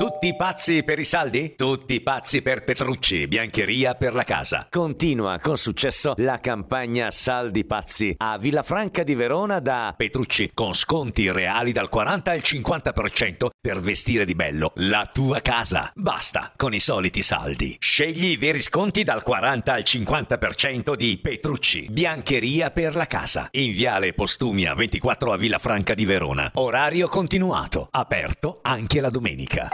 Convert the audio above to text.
Tutti pazzi per i saldi? Tutti pazzi per Petrucci, biancheria per la casa. Continua con successo la campagna Saldi Pazzi a Villafranca di Verona da Petrucci con sconti reali dal 40 al 50% per vestire di bello la tua casa. Basta con i soliti saldi. Scegli i veri sconti dal 40 al 50% di Petrucci, biancheria per la casa. In Viale Postumia 24 a Villafranca di Verona. Orario continuato, aperto anche la domenica.